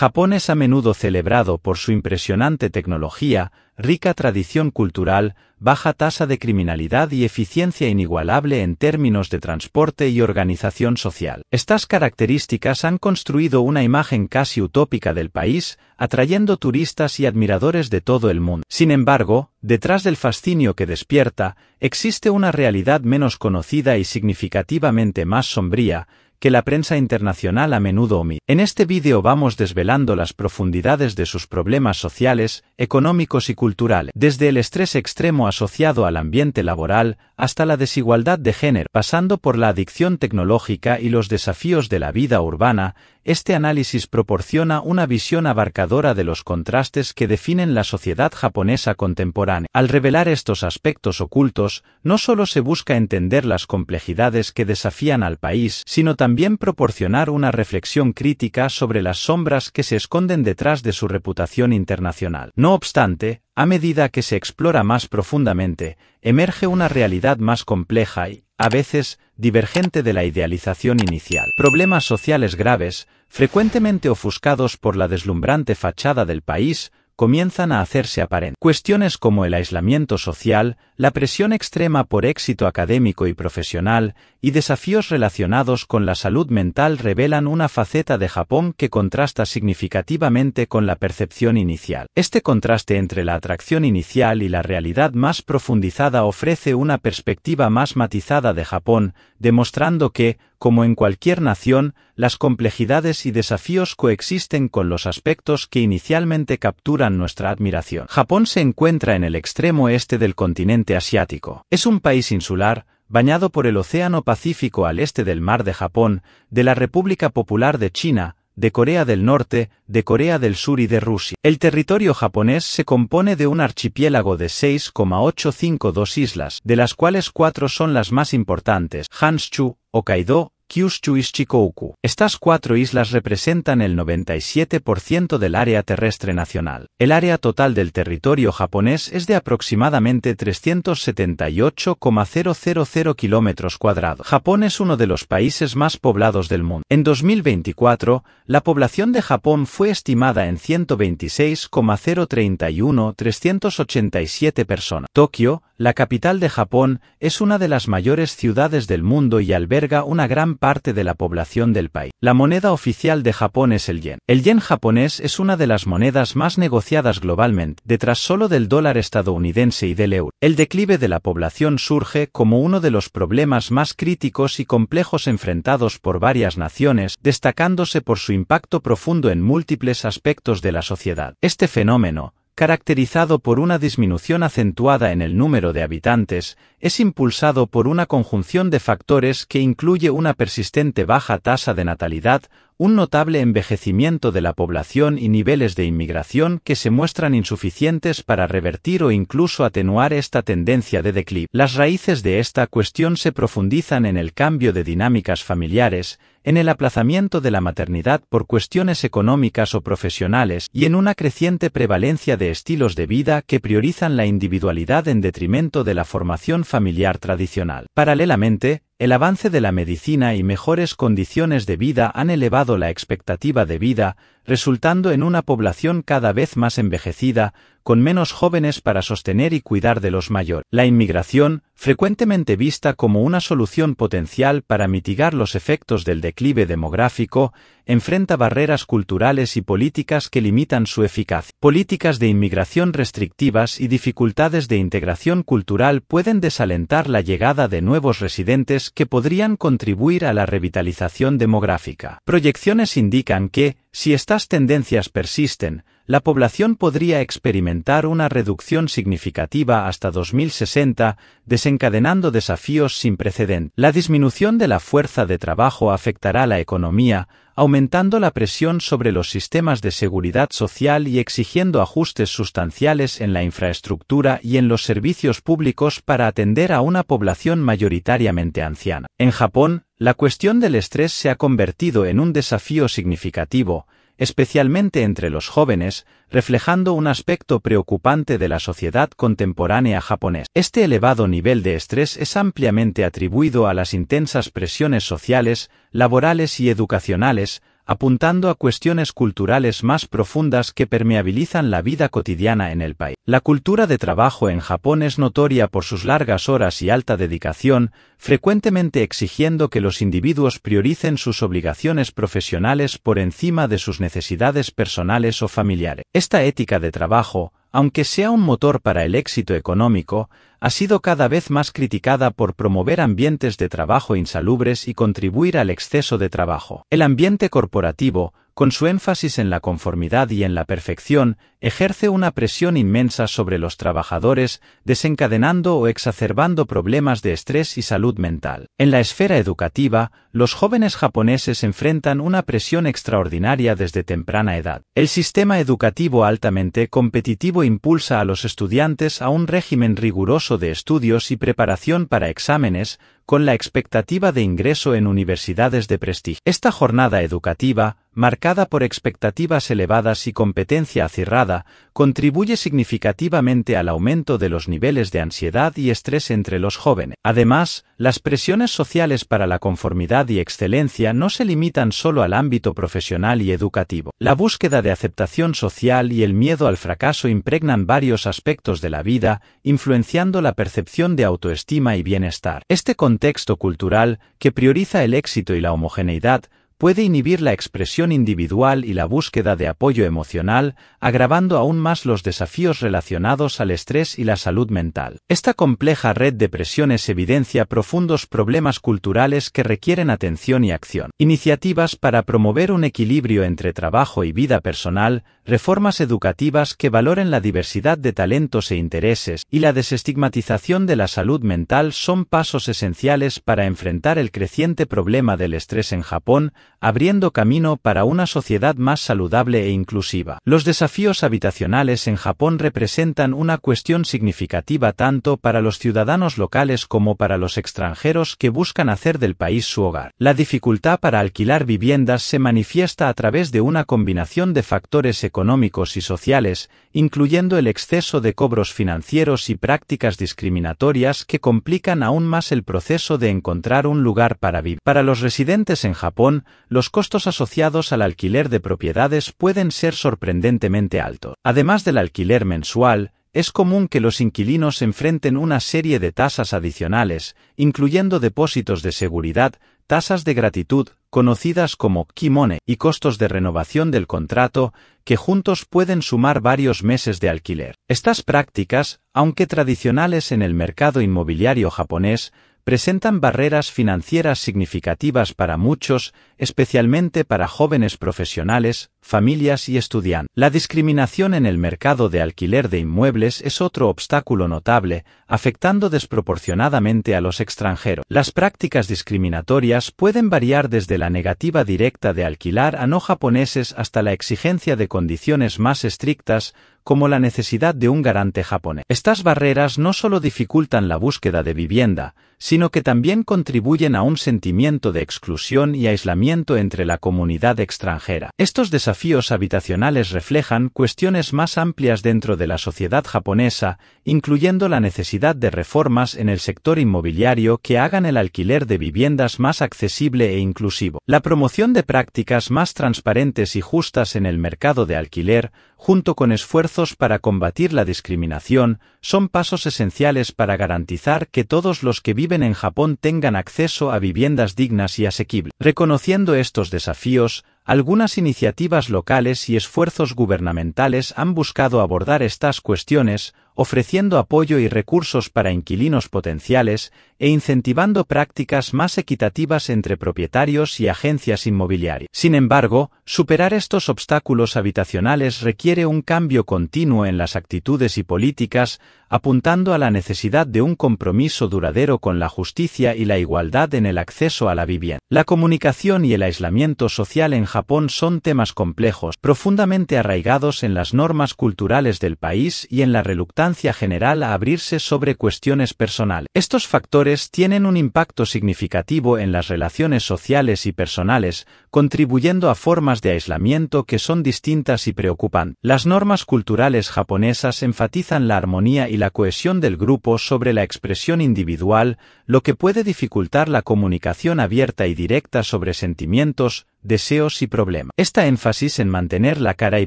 Japón es a menudo celebrado por su impresionante tecnología, rica tradición cultural, baja tasa de criminalidad y eficiencia inigualable en términos de transporte y organización social. Estas características han construido una imagen casi utópica del país, atrayendo turistas y admiradores de todo el mundo. Sin embargo, detrás del fascinio que despierta, existe una realidad menos conocida y significativamente más sombría, que la prensa internacional a menudo omite. En este vídeo vamos desvelando las profundidades de sus problemas sociales, económicos y culturales, desde el estrés extremo asociado al ambiente laboral hasta la desigualdad de género, pasando por la adicción tecnológica y los desafíos de la vida urbana, este análisis proporciona una visión abarcadora de los contrastes que definen la sociedad japonesa contemporánea. Al revelar estos aspectos ocultos, no solo se busca entender las complejidades que desafían al país, sino también también proporcionar una reflexión crítica sobre las sombras que se esconden detrás de su reputación internacional. No obstante, a medida que se explora más profundamente, emerge una realidad más compleja y, a veces, divergente de la idealización inicial. Problemas sociales graves, frecuentemente ofuscados por la deslumbrante fachada del país, comienzan a hacerse aparentes. Cuestiones como el aislamiento social, la presión extrema por éxito académico y profesional y desafíos relacionados con la salud mental revelan una faceta de Japón que contrasta significativamente con la percepción inicial. Este contraste entre la atracción inicial y la realidad más profundizada ofrece una perspectiva más matizada de Japón, demostrando que, como en cualquier nación, las complejidades y desafíos coexisten con los aspectos que inicialmente capturan nuestra admiración. Japón se encuentra en el extremo este del continente asiático. Es un país insular, bañado por el Océano Pacífico al este del Mar de Japón, de la República Popular de China, de Corea del Norte, de Corea del Sur y de Rusia. El territorio japonés se compone de un archipiélago de 6,852 islas, de las cuales cuatro son las más importantes, Hanshu, Hokkaido, Kyushu-Ishikoku. Estas cuatro islas representan el 97% del área terrestre nacional. El área total del territorio japonés es de aproximadamente 378,000 kilómetros cuadrados. Japón es uno de los países más poblados del mundo. En 2024, la población de Japón fue estimada en 126,031,387 personas. Tokio, la capital de Japón es una de las mayores ciudades del mundo y alberga una gran parte de la población del país. La moneda oficial de Japón es el yen. El yen japonés es una de las monedas más negociadas globalmente, detrás solo del dólar estadounidense y del euro. El declive de la población surge como uno de los problemas más críticos y complejos enfrentados por varias naciones, destacándose por su impacto profundo en múltiples aspectos de la sociedad. Este fenómeno, caracterizado por una disminución acentuada en el número de habitantes, es impulsado por una conjunción de factores que incluye una persistente baja tasa de natalidad, un notable envejecimiento de la población y niveles de inmigración que se muestran insuficientes para revertir o incluso atenuar esta tendencia de declive. Las raíces de esta cuestión se profundizan en el cambio de dinámicas familiares, en el aplazamiento de la maternidad por cuestiones económicas o profesionales y en una creciente prevalencia de estilos de vida que priorizan la individualidad en detrimento de la formación familiar tradicional. Paralelamente, el avance de la medicina y mejores condiciones de vida han elevado la expectativa de vida, resultando en una población cada vez más envejecida, con menos jóvenes para sostener y cuidar de los mayores. La inmigración, frecuentemente vista como una solución potencial para mitigar los efectos del declive demográfico, enfrenta barreras culturales y políticas que limitan su eficacia. Políticas de inmigración restrictivas y dificultades de integración cultural pueden desalentar la llegada de nuevos residentes que podrían contribuir a la revitalización demográfica. Proyecciones indican que, si estas tendencias persisten, la población podría experimentar una reducción significativa hasta 2060, desencadenando desafíos sin precedentes. La disminución de la fuerza de trabajo afectará la economía, aumentando la presión sobre los sistemas de seguridad social y exigiendo ajustes sustanciales en la infraestructura y en los servicios públicos para atender a una población mayoritariamente anciana. En Japón, la cuestión del estrés se ha convertido en un desafío significativo, especialmente entre los jóvenes, reflejando un aspecto preocupante de la sociedad contemporánea japonesa. Este elevado nivel de estrés es ampliamente atribuido a las intensas presiones sociales, laborales y educacionales, apuntando a cuestiones culturales más profundas que permeabilizan la vida cotidiana en el país. La cultura de trabajo en Japón es notoria por sus largas horas y alta dedicación, frecuentemente exigiendo que los individuos prioricen sus obligaciones profesionales por encima de sus necesidades personales o familiares. Esta ética de trabajo, aunque sea un motor para el éxito económico, ha sido cada vez más criticada por promover ambientes de trabajo insalubres y contribuir al exceso de trabajo. El ambiente corporativo, con su énfasis en la conformidad y en la perfección, ejerce una presión inmensa sobre los trabajadores, desencadenando o exacerbando problemas de estrés y salud mental. En la esfera educativa, los jóvenes japoneses enfrentan una presión extraordinaria desde temprana edad. El sistema educativo altamente competitivo impulsa a los estudiantes a un régimen riguroso de estudios y preparación para exámenes, con la expectativa de ingreso en universidades de prestigio. Esta jornada educativa, marcada por expectativas elevadas y competencia acirrada, contribuye significativamente al aumento de los niveles de ansiedad y estrés entre los jóvenes. Además, las presiones sociales para la conformidad y excelencia no se limitan solo al ámbito profesional y educativo. La búsqueda de aceptación social y el miedo al fracaso impregnan varios aspectos de la vida, influenciando la percepción de autoestima y bienestar. Este contexto cultural, que prioriza el éxito y la homogeneidad, puede inhibir la expresión individual y la búsqueda de apoyo emocional, agravando aún más los desafíos relacionados al estrés y la salud mental. Esta compleja red de presiones evidencia profundos problemas culturales que requieren atención y acción. Iniciativas para promover un equilibrio entre trabajo y vida personal, reformas educativas que valoren la diversidad de talentos e intereses y la desestigmatización de la salud mental son pasos esenciales para enfrentar el creciente problema del estrés en Japón, abriendo camino para una sociedad más saludable e inclusiva. Los desafíos habitacionales en Japón representan una cuestión significativa tanto para los ciudadanos locales como para los extranjeros que buscan hacer del país su hogar. La dificultad para alquilar viviendas se manifiesta a través de una combinación de factores económicos y sociales, incluyendo el exceso de cobros financieros y prácticas discriminatorias que complican aún más el proceso de encontrar un lugar para vivir. Para los residentes en Japón, los costos asociados al alquiler de propiedades pueden ser sorprendentemente altos. Además del alquiler mensual, es común que los inquilinos enfrenten una serie de tasas adicionales, incluyendo depósitos de seguridad, tasas de gratitud, conocidas como kimone, y costos de renovación del contrato, que juntos pueden sumar varios meses de alquiler. Estas prácticas, aunque tradicionales en el mercado inmobiliario japonés, presentan barreras financieras significativas para muchos especialmente para jóvenes profesionales, familias y estudiantes. La discriminación en el mercado de alquiler de inmuebles es otro obstáculo notable, afectando desproporcionadamente a los extranjeros. Las prácticas discriminatorias pueden variar desde la negativa directa de alquilar a no japoneses hasta la exigencia de condiciones más estrictas, como la necesidad de un garante japonés. Estas barreras no solo dificultan la búsqueda de vivienda, sino que también contribuyen a un sentimiento de exclusión y aislamiento entre la comunidad extranjera. Estos desafíos habitacionales reflejan cuestiones más amplias dentro de la sociedad japonesa, incluyendo la necesidad de reformas en el sector inmobiliario que hagan el alquiler de viviendas más accesible e inclusivo. La promoción de prácticas más transparentes y justas en el mercado de alquiler, junto con esfuerzos para combatir la discriminación, son pasos esenciales para garantizar que todos los que viven en Japón tengan acceso a viviendas dignas y asequibles. Reconociendo estos desafíos, algunas iniciativas locales y esfuerzos gubernamentales han buscado abordar estas cuestiones, ofreciendo apoyo y recursos para inquilinos potenciales e incentivando prácticas más equitativas entre propietarios y agencias inmobiliarias. Sin embargo, superar estos obstáculos habitacionales requiere un cambio continuo en las actitudes y políticas, apuntando a la necesidad de un compromiso duradero con la justicia y la igualdad en el acceso a la vivienda. La comunicación y el aislamiento social en Japón son temas complejos, profundamente arraigados en las normas culturales del país y en la reluctancia general a abrirse sobre cuestiones personales. Estos factores tienen un impacto significativo en las relaciones sociales y personales, contribuyendo a formas de aislamiento que son distintas y preocupantes. Las normas culturales japonesas enfatizan la armonía y la cohesión del grupo sobre la expresión individual, lo que puede dificultar la comunicación abierta y directa sobre sentimientos, deseos y problemas. Esta énfasis en mantener la cara y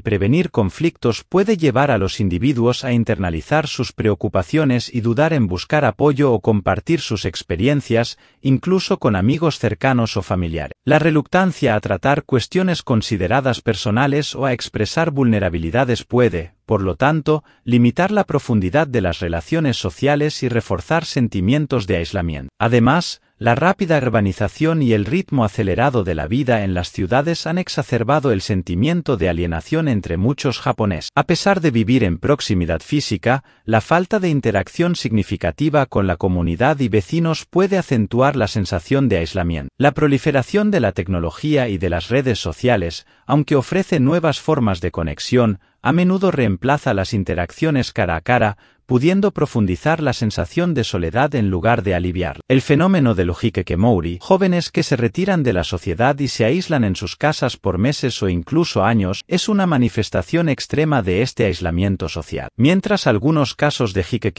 prevenir conflictos puede llevar a los individuos a internalizar sus preocupaciones y dudar en buscar apoyo o compartir sus experiencias, incluso con amigos cercanos o familiares. La reluctancia a tratar cuestiones consideradas personales o a expresar vulnerabilidades puede, por lo tanto, limitar la profundidad de las relaciones sociales y reforzar sentimientos de aislamiento. Además, la rápida urbanización y el ritmo acelerado de la vida en las ciudades han exacerbado el sentimiento de alienación entre muchos japoneses. A pesar de vivir en proximidad física, la falta de interacción significativa con la comunidad y vecinos puede acentuar la sensación de aislamiento. La proliferación de la tecnología y de las redes sociales, aunque ofrece nuevas formas de conexión, a menudo reemplaza las interacciones cara a cara, pudiendo profundizar la sensación de soledad en lugar de aliviar. El fenómeno de los jóvenes que se retiran de la sociedad y se aíslan en sus casas por meses o incluso años, es una manifestación extrema de este aislamiento social. Mientras algunos casos de Hike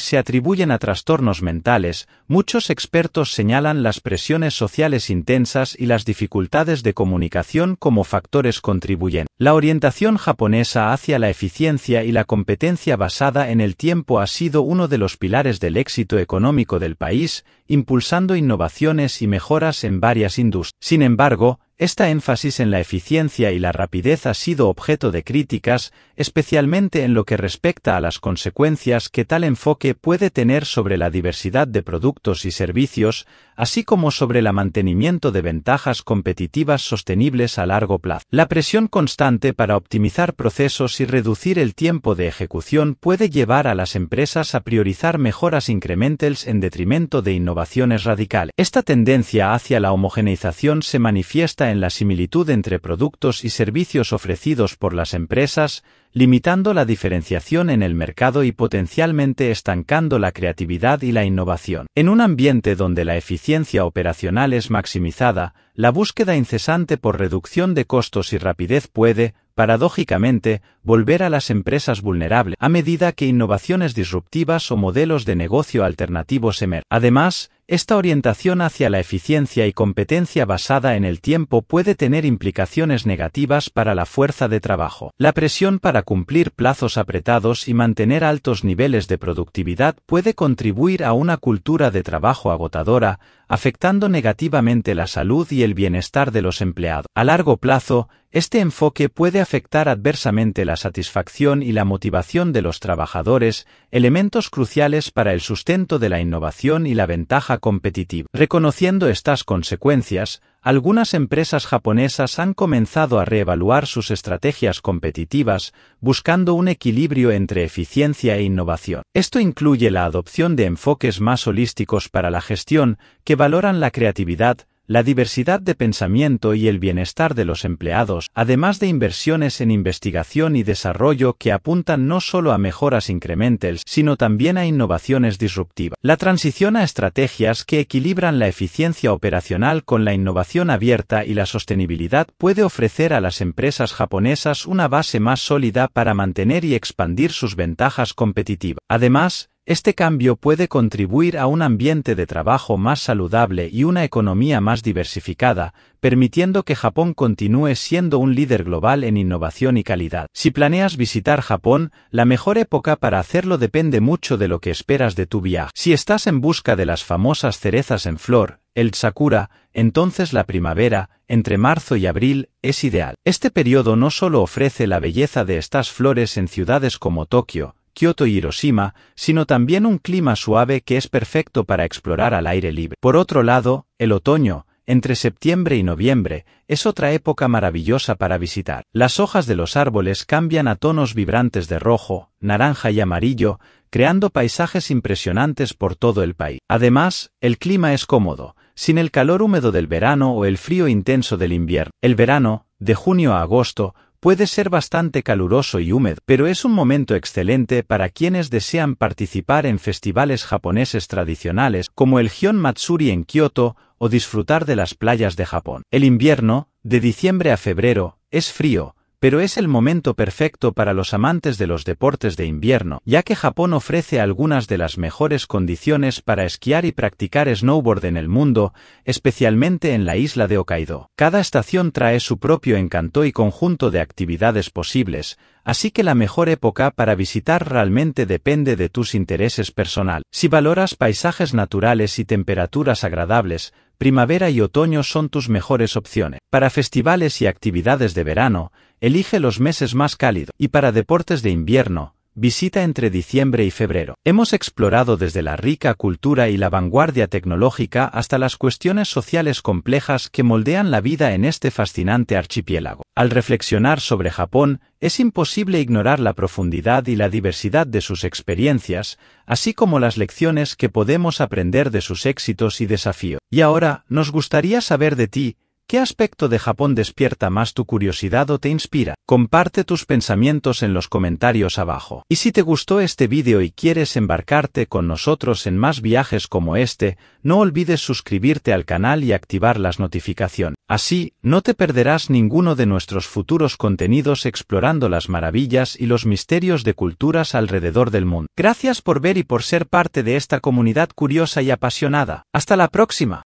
se atribuyen a trastornos mentales, muchos expertos señalan las presiones sociales intensas y las dificultades de comunicación como factores contribuyentes. La orientación japonesa hacia la eficiencia y la competencia basada en el tiempo ha sido uno de los pilares del éxito económico del país, impulsando innovaciones y mejoras en varias industrias. Sin embargo, esta énfasis en la eficiencia y la rapidez ha sido objeto de críticas, especialmente en lo que respecta a las consecuencias que tal enfoque puede tener sobre la diversidad de productos y servicios, así como sobre el mantenimiento de ventajas competitivas sostenibles a largo plazo. La presión constante para optimizar procesos y reducir el tiempo de ejecución puede llevar a las empresas a priorizar mejoras incrementales en detrimento de innovaciones radicales. Esta tendencia hacia la homogeneización se manifiesta en la similitud entre productos y servicios ofrecidos por las empresas, limitando la diferenciación en el mercado y potencialmente estancando la creatividad y la innovación. En un ambiente donde la eficiencia operacional es maximizada, la búsqueda incesante por reducción de costos y rapidez puede, paradójicamente, volver a las empresas vulnerables a medida que innovaciones disruptivas o modelos de negocio alternativos emergen. Además, esta orientación hacia la eficiencia y competencia basada en el tiempo puede tener implicaciones negativas para la fuerza de trabajo. La presión para cumplir plazos apretados y mantener altos niveles de productividad puede contribuir a una cultura de trabajo agotadora, afectando negativamente la salud y el bienestar de los empleados. A largo plazo, este enfoque puede afectar adversamente la satisfacción y la motivación de los trabajadores, elementos cruciales para el sustento de la innovación y la ventaja competitiva. Reconociendo estas consecuencias, algunas empresas japonesas han comenzado a reevaluar sus estrategias competitivas buscando un equilibrio entre eficiencia e innovación. Esto incluye la adopción de enfoques más holísticos para la gestión que valoran la creatividad, la diversidad de pensamiento y el bienestar de los empleados, además de inversiones en investigación y desarrollo que apuntan no solo a mejoras incrementales, sino también a innovaciones disruptivas. La transición a estrategias que equilibran la eficiencia operacional con la innovación abierta y la sostenibilidad puede ofrecer a las empresas japonesas una base más sólida para mantener y expandir sus ventajas competitivas. Además, este cambio puede contribuir a un ambiente de trabajo más saludable y una economía más diversificada, permitiendo que Japón continúe siendo un líder global en innovación y calidad. Si planeas visitar Japón, la mejor época para hacerlo depende mucho de lo que esperas de tu viaje. Si estás en busca de las famosas cerezas en flor, el sakura, entonces la primavera, entre marzo y abril, es ideal. Este periodo no solo ofrece la belleza de estas flores en ciudades como Tokio, Kyoto y Hiroshima, sino también un clima suave que es perfecto para explorar al aire libre. Por otro lado, el otoño, entre septiembre y noviembre, es otra época maravillosa para visitar. Las hojas de los árboles cambian a tonos vibrantes de rojo, naranja y amarillo, creando paisajes impresionantes por todo el país. Además, el clima es cómodo, sin el calor húmedo del verano o el frío intenso del invierno. El verano, de junio a agosto, Puede ser bastante caluroso y húmedo, pero es un momento excelente para quienes desean participar en festivales japoneses tradicionales como el Gion Matsuri en Kioto o disfrutar de las playas de Japón. El invierno, de diciembre a febrero, es frío, pero es el momento perfecto para los amantes de los deportes de invierno, ya que Japón ofrece algunas de las mejores condiciones para esquiar y practicar snowboard en el mundo, especialmente en la isla de Hokkaido. Cada estación trae su propio encanto y conjunto de actividades posibles, así que la mejor época para visitar realmente depende de tus intereses personal. Si valoras paisajes naturales y temperaturas agradables, primavera y otoño son tus mejores opciones. Para festivales y actividades de verano, Elige los meses más cálidos. Y para deportes de invierno, visita entre diciembre y febrero. Hemos explorado desde la rica cultura y la vanguardia tecnológica hasta las cuestiones sociales complejas que moldean la vida en este fascinante archipiélago. Al reflexionar sobre Japón, es imposible ignorar la profundidad y la diversidad de sus experiencias, así como las lecciones que podemos aprender de sus éxitos y desafíos. Y ahora, nos gustaría saber de ti, ¿Qué aspecto de Japón despierta más tu curiosidad o te inspira? Comparte tus pensamientos en los comentarios abajo. Y si te gustó este vídeo y quieres embarcarte con nosotros en más viajes como este, no olvides suscribirte al canal y activar las notificaciones. Así, no te perderás ninguno de nuestros futuros contenidos explorando las maravillas y los misterios de culturas alrededor del mundo. Gracias por ver y por ser parte de esta comunidad curiosa y apasionada. Hasta la próxima.